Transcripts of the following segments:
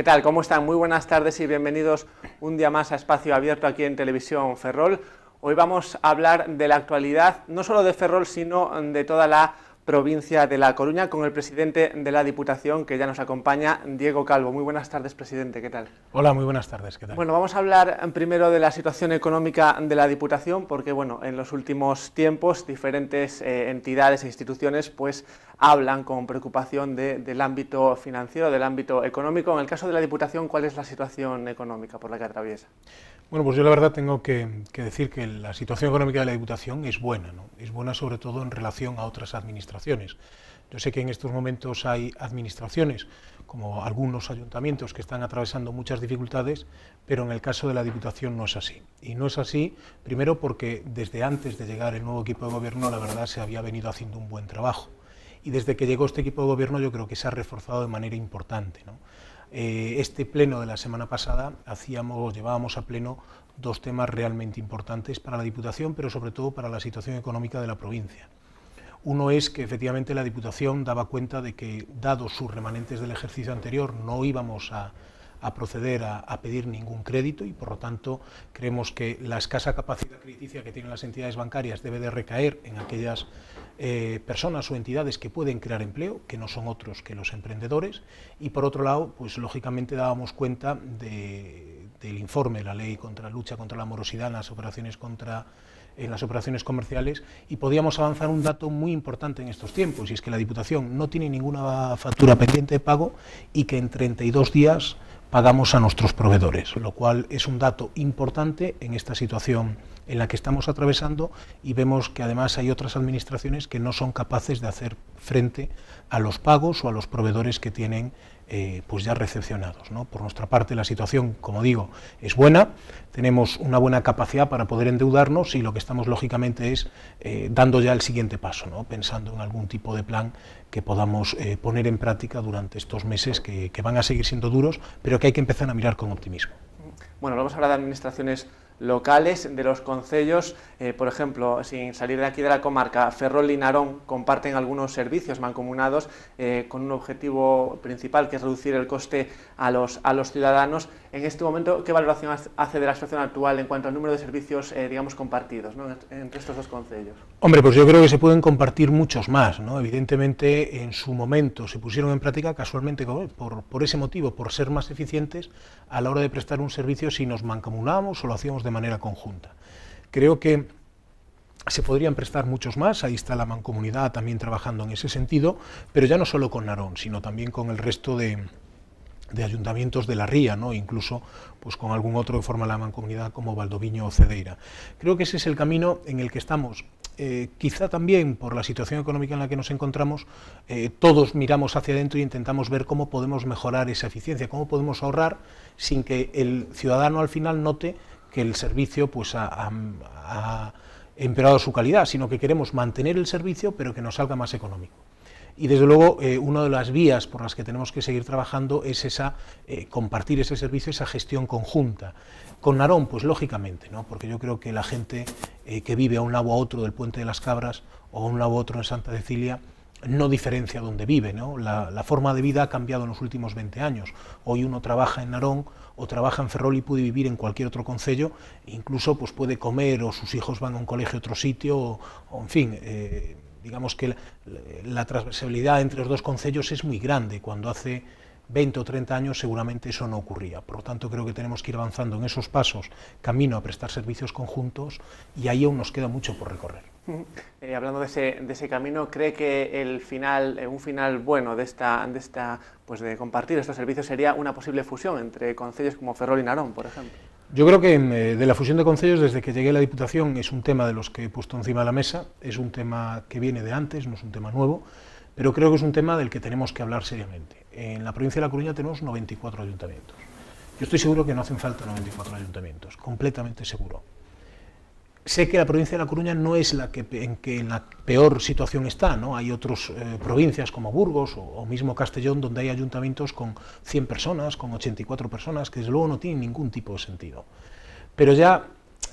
¿Qué tal? ¿Cómo están? Muy buenas tardes y bienvenidos un día más a Espacio Abierto aquí en Televisión Ferrol. Hoy vamos a hablar de la actualidad, no solo de Ferrol, sino de toda la provincia de La Coruña, con el presidente de la Diputación que ya nos acompaña, Diego Calvo. Muy buenas tardes, presidente, ¿qué tal? Hola, muy buenas tardes, ¿qué tal? Bueno, vamos a hablar primero de la situación económica de la Diputación, porque bueno, en los últimos tiempos diferentes eh, entidades e instituciones pues hablan con preocupación del ámbito financiero, del ámbito económico. En el caso de la Diputación, ¿cuál es la situación económica por la que atraviesa? Bueno, pues yo la verdad tengo que, que decir que la situación económica de la Diputación es buena, ¿no? Es buena sobre todo en relación a otras administraciones administraciones. Yo sé que en estos momentos hay administraciones, como algunos ayuntamientos, que están atravesando muchas dificultades, pero en el caso de la Diputación no es así. Y no es así, primero, porque desde antes de llegar el nuevo equipo de gobierno, la verdad, se había venido haciendo un buen trabajo. Y desde que llegó este equipo de gobierno, yo creo que se ha reforzado de manera importante. Eh, este pleno de la semana pasada hacíamos, llevábamos a pleno dos temas realmente importantes para la Diputación, pero sobre todo para la situación económica de la provincia. Uno es que efectivamente la Diputación daba cuenta de que, dados sus remanentes del ejercicio anterior, no íbamos a, proceder a, pedir ningún crédito y, por lo tanto, creemos que la escasa capacidad crediticia que tienen las entidades bancarias debe de recaer en aquellas eh, personas o entidades que pueden crear empleo, que no son otros que los emprendedores. Y, por otro lado, pues lógicamente dábamos cuenta del informe, la ley contra la lucha contra la morosidad en las operaciones contra en las operaciones comerciales y podíamos avanzar un dato muy importante en estos tiempos, y es que la Diputación no tiene ninguna factura pendiente de pago y que en 32 días pagamos a nuestros proveedores, lo cual es un dato importante en esta situación en la que estamos atravesando y vemos que además hay otras administraciones que no son capaces de hacer frente a los pagos o a los proveedores que tienen eh, pues ya recepcionados. ¿no? Por nuestra parte, la situación, como digo, es buena, tenemos una buena capacidad para poder endeudarnos y lo que estamos, lógicamente, es eh, dando ya el siguiente paso, ¿no? pensando en algún tipo de plan que podamos eh, poner en práctica durante estos meses que, van a seguir siendo duros, pero que hay que empezar a mirar con optimismo. Bueno, a hablar de administraciones locales de los concellos, eh, por ejemplo, sin salir de aquí de la comarca, Ferrol y Narón comparten algunos servicios mancomunados eh, con un objetivo principal que es reducir el coste a los, a los ciudadanos en este momento, ¿qué valoración hace de la situación actual en cuanto al número de servicios, eh, digamos, compartidos entre estos dos concellos? Hombre, pues yo creo que se pueden compartir muchos más, ¿no? Evidentemente, en su momento se pusieron en práctica casualmente por, por ese motivo, por ser más eficientes a la hora de prestar un servicio si nos mancomunábamos o lo hacíamos de manera conjunta. Creo que se podrían prestar muchos más, ahí está la mancomunidad también trabajando en ese sentido, pero ya no solo con Narón, sino también con el resto de de ayuntamientos de la ría, ¿no? incluso pues, con algún otro que forma la mancomunidad como Valdoviño o Cedeira. Creo que ese es el camino en el que estamos. Eh, quizá también por la situación económica en la que nos encontramos, eh, todos miramos hacia adentro y intentamos ver cómo podemos mejorar esa eficiencia, cómo podemos ahorrar sin que el ciudadano al final note que el servicio pues, ha empeorado su calidad, sino que queremos mantener el servicio pero que nos salga más económico. Y desde luego, eh, una de las vías por las que tenemos que seguir trabajando es esa eh, compartir ese servicio, esa gestión conjunta. Con Narón, pues lógicamente, ¿no? porque yo creo que la gente eh, que vive a un lado a otro del Puente de las Cabras o a un lado u otro en Santa Cecilia, no diferencia donde vive. La, forma de vida ha cambiado en los últimos 20 años. Hoy uno trabaja en Narón o trabaja en Ferrol y puede vivir en cualquier otro concello, incluso pues, puede comer o sus hijos van a un colegio a otro sitio, o, en fin, digamos que la, transversalidad entre los dos concellos es muy grande. Cuando hace 20 o 30 años seguramente eso no ocurría. Por lo tanto, creo que tenemos que ir avanzando en esos pasos, camino a prestar servicios conjuntos, y ahí aún nos queda mucho por recorrer. Mm-hmm. Eh, hablando de ese, camino, ¿cree que el final, eh, un final bueno de esta, de esta, pues de compartir estos servicios sería una posible fusión entre concellos como Ferrol y Narón, por ejemplo? Yo creo que eh, de la fusión de concellos, desde que llegué a la Diputación, es un tema de los que he puesto encima de la mesa, es un tema que viene de antes, no es un tema nuevo, pero creo que es un tema del que tenemos que hablar seriamente. En la provincia de La Coruña tenemos 94 ayuntamientos. Yo estoy seguro que no hacen falta 94 ayuntamientos, completamente seguro sé que la provincia de La Coruña no es la que en la peor situación está, Hay otras eh, provincias como Burgos o, mismo Castellón donde hay ayuntamientos con 100 personas, con 84 personas, que desde luego no tienen ningún tipo de sentido. Pero ya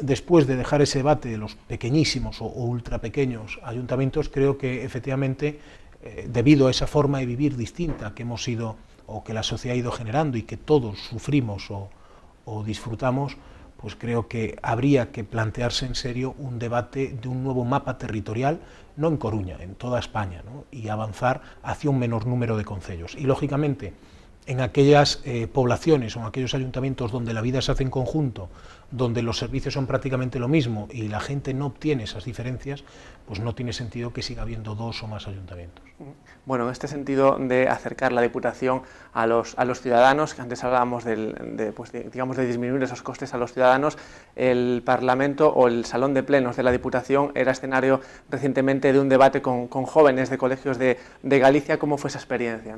después de dejar ese debate de los pequeñísimos o, ultra pequeños ayuntamientos, creo que efectivamente, eh, debido a esa forma de vivir distinta que hemos ido o que la sociedad ha ido generando y que todos sufrimos o disfrutamos, pues creo que habría que plantearse en serio un debate de un nuevo mapa territorial, no en Coruña, en toda España, ¿no? y avanzar hacia un menor número de concellos. Y lógicamente, en aquellas eh, poblaciones o en aquellos ayuntamientos donde la vida se hace en conjunto, donde los servicios son prácticamente lo mismo y la gente no obtiene esas diferencias, pues no tiene sentido que siga habiendo dos o más ayuntamientos. Bueno, en este sentido de acercar la Diputación a los, a los ciudadanos, que antes hablábamos de, pues, digamos de disminuir esos costes a los ciudadanos, el Parlamento o el Salón de Plenos de la Diputación era escenario recientemente de un debate con, jóvenes de colegios de, Galicia. ¿Cómo fue esa experiencia?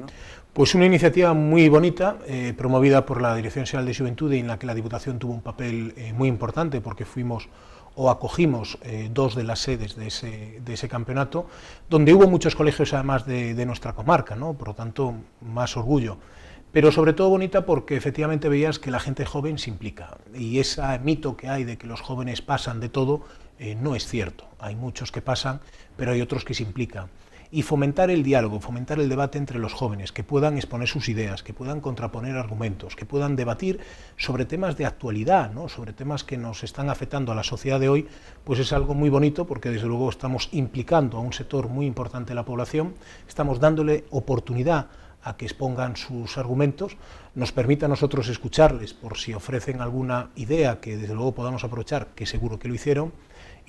Pues una iniciativa muy muy bonita, eh, promovida por la Dirección General de Juventud y en la que la Diputación tuvo un papel eh, muy importante porque fuimos o acogimos eh, dos de las sedes de ese, campeonato, donde hubo muchos colegios además de, nuestra comarca, ¿no? por lo tanto, más orgullo. Pero sobre todo bonita porque efectivamente veías que la gente joven se implica y ese mito que hay de que los jóvenes pasan de todo no es cierto. Hay muchos que pasan, pero hay otros que se implican y fomentar el diálogo, fomentar el debate entre los jóvenes, que puedan exponer sus ideas, que puedan contraponer argumentos, que puedan debatir sobre temas de actualidad, ¿no? sobre temas que nos están afectando a la sociedad de hoy, pues es algo muy bonito porque desde luego estamos implicando a un sector muy importante de la población, estamos dándole oportunidad a que expongan sus argumentos, nos permita a nosotros escucharles por si ofrecen alguna idea que desde luego podamos aprovechar, que seguro que lo hicieron,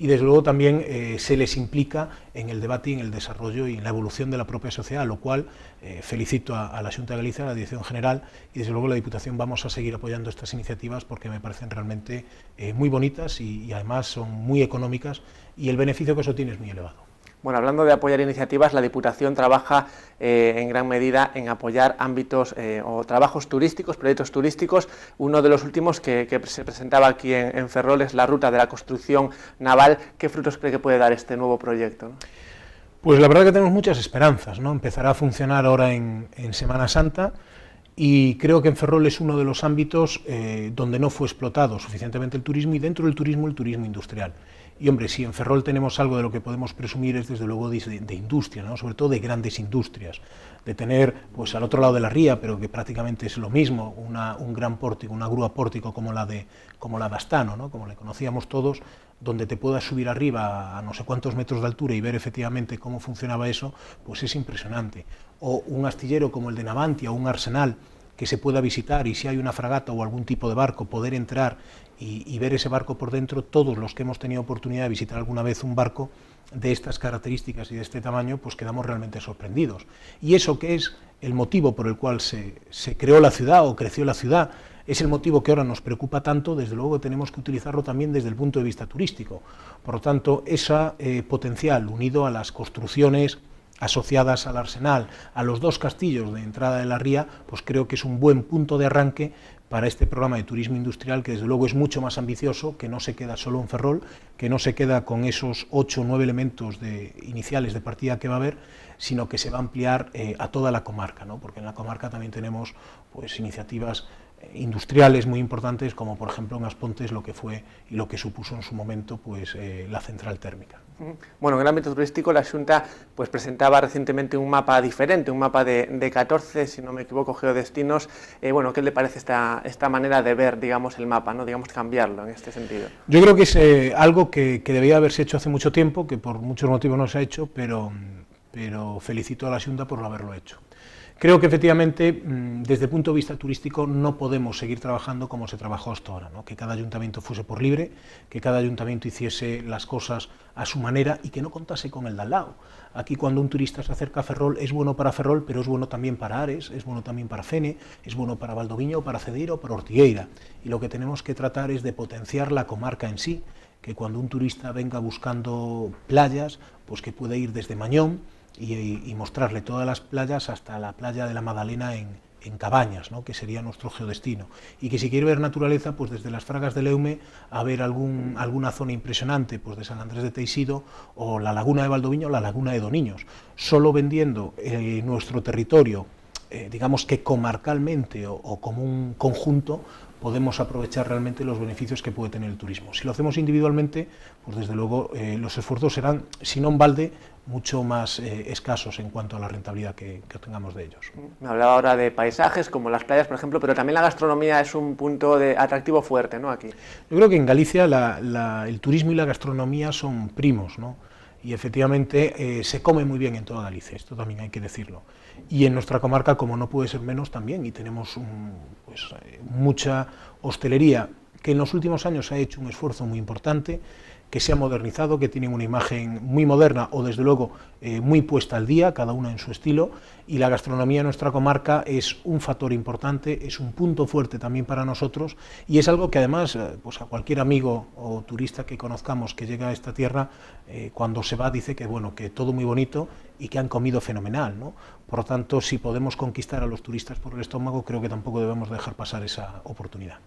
y desde luego también eh, se les implica en el debate y en el desarrollo y en la evolución de la propia sociedad, lo cual eh, felicito a, la Junta de Galicia, a la Dirección General y desde luego la Diputación vamos a seguir apoyando estas iniciativas porque me parecen realmente eh, muy bonitas y además son muy económicas y el beneficio que eso tiene es muy elevado. Bueno, hablando de apoyar iniciativas, la Diputación trabaja eh, en gran medida en apoyar ámbitos eh, o trabajos turísticos, proyectos turísticos. Uno de los últimos que, se presentaba aquí en, Ferrol es la ruta de la construcción naval. ¿Qué frutos cree que puede dar este nuevo proyecto? Pues la verdad que tenemos muchas esperanzas. ¿no? Empezará a funcionar ahora en Semana Santa y creo que en Ferrol es uno de los ámbitos eh, donde no fue explotado suficientemente el turismo y dentro del turismo el turismo industrial. Y hombre, si en Ferrol tenemos algo de lo que podemos presumir es desde luego de, industria, sobre todo de grandes industrias, de tener pues al otro lado de la ría, pero que prácticamente es lo mismo, un gran pórtico, una grúa pórtico como la de, como la Astano, como le conocíamos todos, donde te puedas subir arriba a no sé cuántos metros de altura y ver efectivamente cómo funcionaba eso, pues es impresionante. O un astillero como el de Navantia o un arsenal, que se pueda visitar y si hay una fragata o algún tipo de barco, poder entrar y, ver ese barco por dentro, todos los que hemos tenido oportunidad de visitar alguna vez un barco de estas características y de este tamaño, pues quedamos realmente sorprendidos. Y eso que es el motivo por el cual se, creó la ciudad o creció la ciudad, es el motivo que ahora nos preocupa tanto, desde luego tenemos que utilizarlo también desde el punto de vista turístico. Por lo tanto, ese eh, potencial unido a las construcciones, asociadas al arsenal, a los dos castillos de entrada de la ría, pues creo que es un buen punto de arranque para este programa de turismo industrial, que desde luego es mucho más ambicioso, que no se queda solo en Ferrol, que no se queda con esos ocho o nueve elementos de, iniciales de partida que va a haber, sino que se va a ampliar eh, a toda la comarca, ¿no? porque en la comarca también tenemos pues, iniciativas industriales muy importantes, como por ejemplo en Aspontes lo que fue y lo que supuso en su momento pues, eh, la central térmica. Bueno, en el ámbito turístico la Junta pues, presentaba recientemente un mapa diferente, un mapa de, 14, si no me equivoco, geodestinos. Eh, bueno, ¿qué le parece esta, esta manera de ver, digamos, el mapa, no digamos cambiarlo en este sentido? Yo creo que es eh, algo que, que debía haberse hecho hace mucho tiempo, que por muchos motivos no se ha hecho, pero, pero felicito a la Junta por haberlo hecho. Creo que efectivamente, mm, desde el punto de vista turístico, no podemos seguir trabajando como se trabajó hasta ahora, que cada ayuntamiento fuese por libre, que cada ayuntamiento hiciese las cosas a su manera y que no contase con el de al Aquí cuando un turista se acerca a Ferrol es bueno para Ferrol, pero es bueno también para Ares, es bueno también para Fene, es bueno para Valdoviño, para Cedeiro, para Ortigueira. Y lo que tenemos que tratar es de potenciar la comarca en sí, que cuando un turista venga buscando playas, pues que puede ir desde Mañón, y, mostrarle todas las playas hasta la playa de la Madalena en, Cabañas, ¿no? que sería nuestro geodestino. Y que si quiere ver naturaleza, pues desde las fragas de Leume a ver algún, alguna zona impresionante, pues de San Andrés de Teixido o la laguna de Valdoviño o la laguna de Doniños. Solo vendiendo eh, nuestro territorio eh, digamos que comarcalmente o, como un conjunto, podemos aprovechar realmente los beneficios que puede tener el turismo. Si lo hacemos individualmente, pues desde luego eh, los esfuerzos serán, si no en balde, mucho más eh, escasos en cuanto a la rentabilidad que, obtengamos tengamos de ellos. Me hablaba ahora de paisajes como las playas, por ejemplo, pero también la gastronomía es un punto de atractivo fuerte, ¿no? Aquí. Yo creo que en Galicia el turismo y la gastronomía son primos, ¿no? y efectivamente eh, se come muy bien en toda Galicia, esto también hay que decirlo. Y en nuestra comarca, como no puede ser menos, también, y tenemos pues, eh, mucha hostelería, que en los últimos años ha hecho un esfuerzo muy importante, que se ha modernizado, que tienen una imagen muy moderna o desde luego eh, muy puesta al día, cada una en su estilo, y la gastronomía de nuestra comarca es un factor importante, es un punto fuerte también para nosotros y es algo que además eh, pues a cualquier amigo o turista que conozcamos que llega a esta tierra, eh, cuando se va dice que bueno, que todo muy bonito y que han comido fenomenal. ¿no? Por lo tanto, si podemos conquistar a los turistas por el estómago, creo que tampoco debemos dejar pasar esa oportunidad.